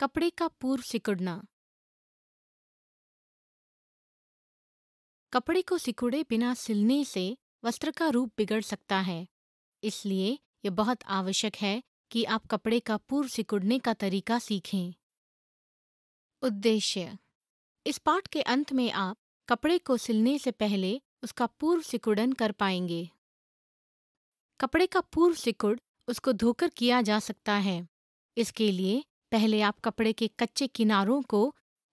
कपड़े का पूर्व सिकुड़ना कपड़े को सिकुड़े बिना सिलने से वस्त्र का रूप बिगड़ सकता है इसलिए यह बहुत आवश्यक है कि आप कपड़े का पूर्व सिकुड़ने का तरीका सीखें उद्देश्य इस पाठ के अंत में आप कपड़े को सिलने से पहले उसका पूर्व सिकुड़न कर पाएंगे कपड़े का पूर्व सिकुड़ उसको धोकर किया जा सकता है इसके लिए पहले आप कपड़े के कच्चे किनारों को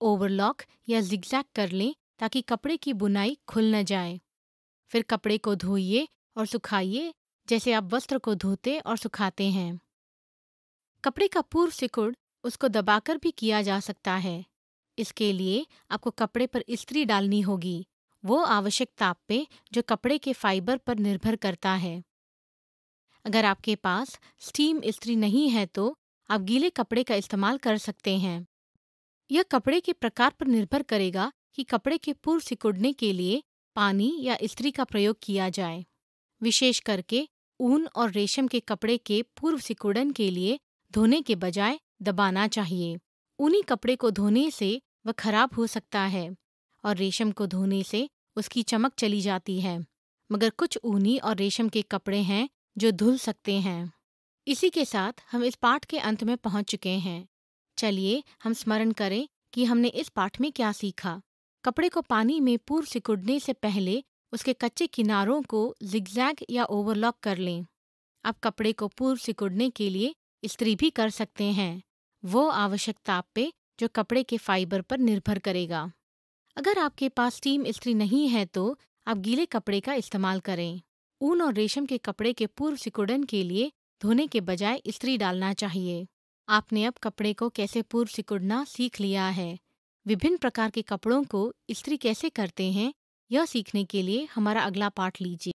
ओवरलॉक या जिगजैग कर लें ताकि कपड़े की बुनाई खुल न जाए फिर कपड़े को धोइए और सुखाइए जैसे आप वस्त्र को धोते और सुखाते हैं कपड़े का पूर्व सिकुड़ उसको दबाकर भी किया जा सकता है इसके लिए आपको कपड़े पर इस्त्री डालनी होगी वो आवश्यक ताप पे जो कपड़े के फाइबर पर निर्भर करता है अगर आपके पास स्टीम इस्त्री नहीं है तो आप गीले कपड़े का इस्तेमाल कर सकते हैं यह कपड़े के प्रकार पर निर्भर करेगा कि कपड़े के पूर्व सिकुड़ने के लिए पानी या इस्त्री का प्रयोग किया जाए विशेष करके ऊन और रेशम के कपड़े के पूर्व सिकुड़न के लिए धोने के बजाय दबाना चाहिए ऊनी कपड़े को धोने से वह खराब हो सकता है और रेशम को धोने से उसकी चमक चली जाती है मगर कुछ ऊनी और रेशम के कपड़े हैं जो धुल सकते हैं इसी के साथ हम इस पाठ के अंत में पहुंच चुके हैं चलिए हम स्मरण करें कि हमने इस पाठ में क्या सीखा कपड़े को पानी में पूर्व सिकुड़ने से पहले उसके कच्चे किनारों को जिगजैग या ओवरलॉक कर लें आप कपड़े को पूर्व सिकुड़ने के लिए स्त्री भी कर सकते हैं वो आवश्यक ताप पे जो कपड़े के फाइबर पर निर्भर करेगा अगर आपके पास स्टीम स्त्री नहीं है तो आप गीले कपड़े का इस्तेमाल करें ऊन और रेशम के कपड़े के पूर्व सिकुड़न के लिए धोने के बजाय इस्त्री डालना चाहिए आपने अब कपड़े को कैसे पूर्व सिकुड़ना सीख लिया है विभिन्न प्रकार के कपड़ों को इस्त्री कैसे करते हैं यह सीखने के लिए हमारा अगला पाठ लीजिए